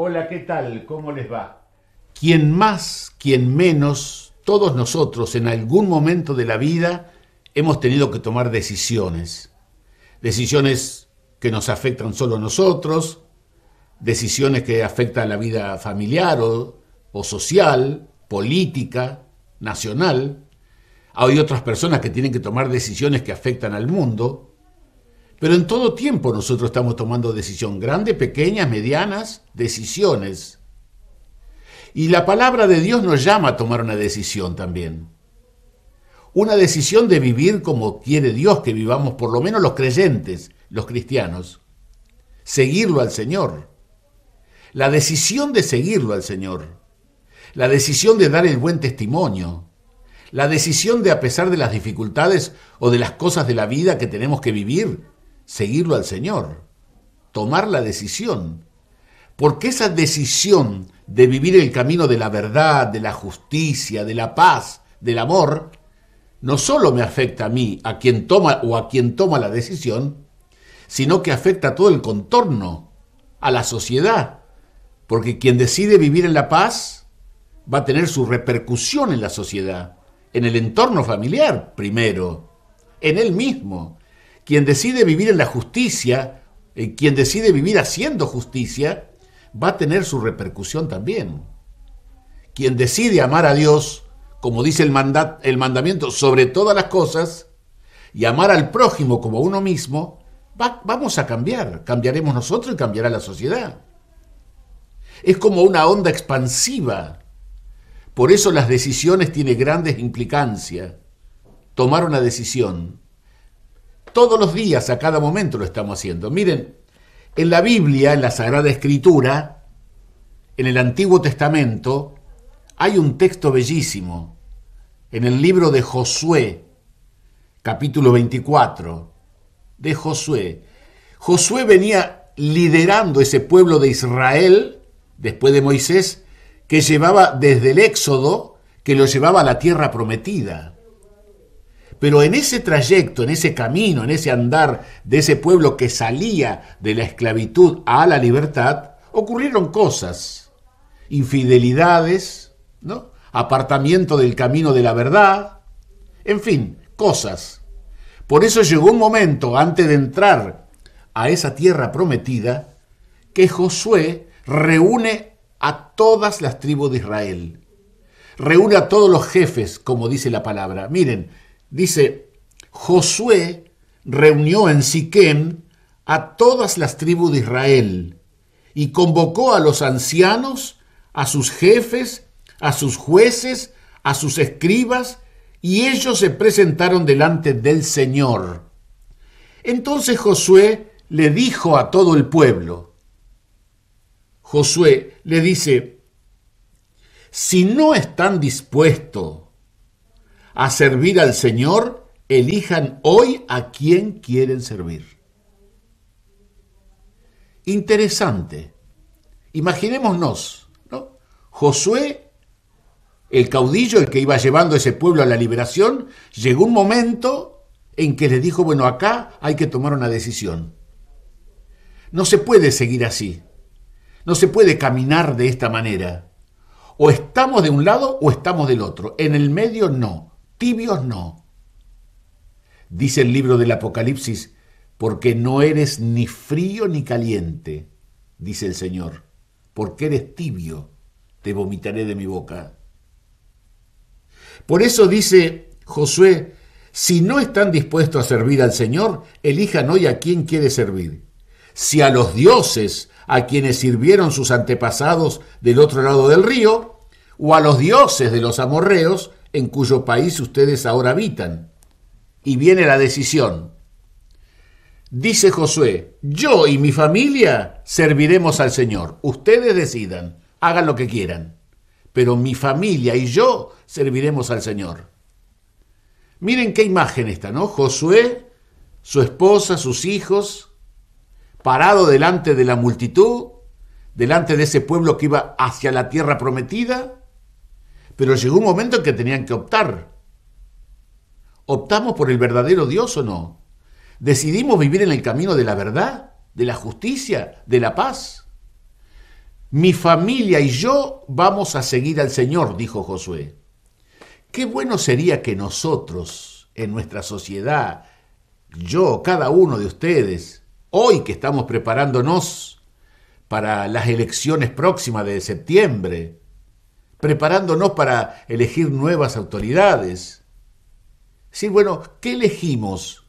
Hola, ¿qué tal? ¿Cómo les va? Quien más, quien menos, todos nosotros en algún momento de la vida hemos tenido que tomar decisiones. Decisiones que nos afectan solo a nosotros, decisiones que afectan a la vida familiar o, o social, política, nacional. Hay otras personas que tienen que tomar decisiones que afectan al mundo, pero en todo tiempo nosotros estamos tomando decisiones, grandes, pequeñas, medianas, decisiones. Y la palabra de Dios nos llama a tomar una decisión también. Una decisión de vivir como quiere Dios que vivamos, por lo menos los creyentes, los cristianos. Seguirlo al Señor. La decisión de seguirlo al Señor. La decisión de dar el buen testimonio. La decisión de, a pesar de las dificultades o de las cosas de la vida que tenemos que vivir, seguirlo al Señor, tomar la decisión. Porque esa decisión de vivir el camino de la verdad, de la justicia, de la paz, del amor, no solo me afecta a mí, a quien toma o a quien toma la decisión, sino que afecta a todo el contorno, a la sociedad, porque quien decide vivir en la paz va a tener su repercusión en la sociedad, en el entorno familiar primero, en él mismo, quien decide vivir en la justicia, eh, quien decide vivir haciendo justicia, va a tener su repercusión también. Quien decide amar a Dios, como dice el, el mandamiento, sobre todas las cosas, y amar al prójimo como uno mismo, vamos a cambiar. Cambiaremos nosotros y cambiará la sociedad. Es como una onda expansiva. Por eso las decisiones tienen grandes implicancias. Tomar una decisión todos los días, a cada momento lo estamos haciendo. Miren, en la Biblia, en la Sagrada Escritura, en el Antiguo Testamento, hay un texto bellísimo. En el libro de Josué, capítulo 24, de Josué. Josué venía liderando ese pueblo de Israel, después de Moisés, que llevaba desde el Éxodo, que lo llevaba a la tierra prometida. Pero en ese trayecto, en ese camino, en ese andar de ese pueblo que salía de la esclavitud a la libertad, ocurrieron cosas, infidelidades, ¿no? apartamiento del camino de la verdad, en fin, cosas. Por eso llegó un momento antes de entrar a esa tierra prometida que Josué reúne a todas las tribus de Israel. Reúne a todos los jefes, como dice la palabra. Miren, Dice, Josué reunió en Siquem a todas las tribus de Israel y convocó a los ancianos, a sus jefes, a sus jueces, a sus escribas, y ellos se presentaron delante del Señor. Entonces Josué le dijo a todo el pueblo, Josué le dice, si no están dispuestos a servir al Señor, elijan hoy a quién quieren servir. Interesante. Imaginémonos, ¿no? Josué, el caudillo, el que iba llevando a ese pueblo a la liberación, llegó un momento en que le dijo, bueno, acá hay que tomar una decisión. No se puede seguir así. No se puede caminar de esta manera. O estamos de un lado o estamos del otro. En el medio no tibios no. Dice el libro del Apocalipsis, porque no eres ni frío ni caliente, dice el Señor, porque eres tibio, te vomitaré de mi boca. Por eso dice Josué, si no están dispuestos a servir al Señor, elijan hoy a quién quiere servir. Si a los dioses a quienes sirvieron sus antepasados del otro lado del río, o a los dioses de los amorreos en cuyo país ustedes ahora habitan. Y viene la decisión. Dice Josué, yo y mi familia serviremos al Señor. Ustedes decidan, hagan lo que quieran, pero mi familia y yo serviremos al Señor. Miren qué imagen esta, ¿no? Josué, su esposa, sus hijos, parado delante de la multitud, delante de ese pueblo que iba hacia la tierra prometida, pero llegó un momento en que tenían que optar. ¿Optamos por el verdadero Dios o no? ¿Decidimos vivir en el camino de la verdad, de la justicia, de la paz? Mi familia y yo vamos a seguir al Señor, dijo Josué. Qué bueno sería que nosotros, en nuestra sociedad, yo, cada uno de ustedes, hoy que estamos preparándonos para las elecciones próximas de septiembre, preparándonos para elegir nuevas autoridades. Sí, bueno, ¿qué elegimos?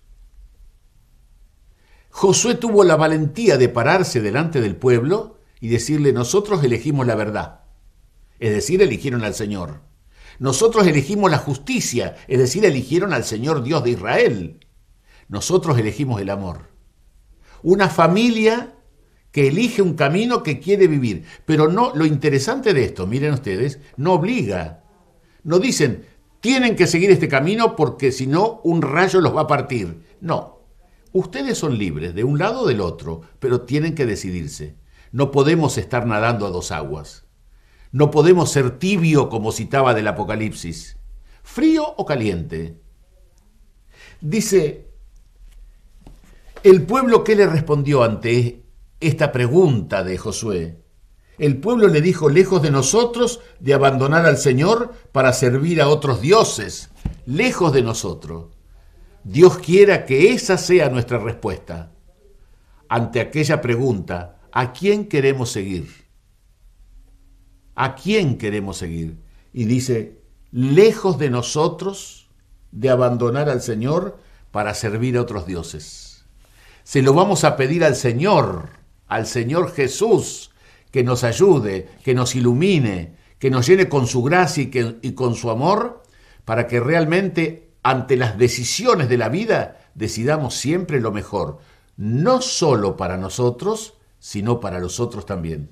Josué tuvo la valentía de pararse delante del pueblo y decirle, nosotros elegimos la verdad. Es decir, eligieron al Señor. Nosotros elegimos la justicia, es decir, eligieron al Señor Dios de Israel. Nosotros elegimos el amor. Una familia que elige un camino que quiere vivir. Pero no, lo interesante de esto, miren ustedes, no obliga. No dicen, tienen que seguir este camino porque si no, un rayo los va a partir. No. Ustedes son libres de un lado o del otro, pero tienen que decidirse. No podemos estar nadando a dos aguas. No podemos ser tibio como citaba del Apocalipsis. Frío o caliente. Dice, el pueblo que le respondió ante esta pregunta de Josué. El pueblo le dijo, lejos de nosotros, de abandonar al Señor para servir a otros dioses, lejos de nosotros. Dios quiera que esa sea nuestra respuesta ante aquella pregunta, ¿a quién queremos seguir? ¿A quién queremos seguir? Y dice, lejos de nosotros de abandonar al Señor para servir a otros dioses. Se lo vamos a pedir al Señor al Señor Jesús, que nos ayude, que nos ilumine, que nos llene con su gracia y, con su amor, para que realmente ante las decisiones de la vida decidamos siempre lo mejor, no solo para nosotros, sino para los otros también.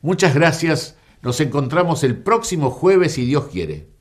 Muchas gracias, nos encontramos el próximo jueves si Dios quiere.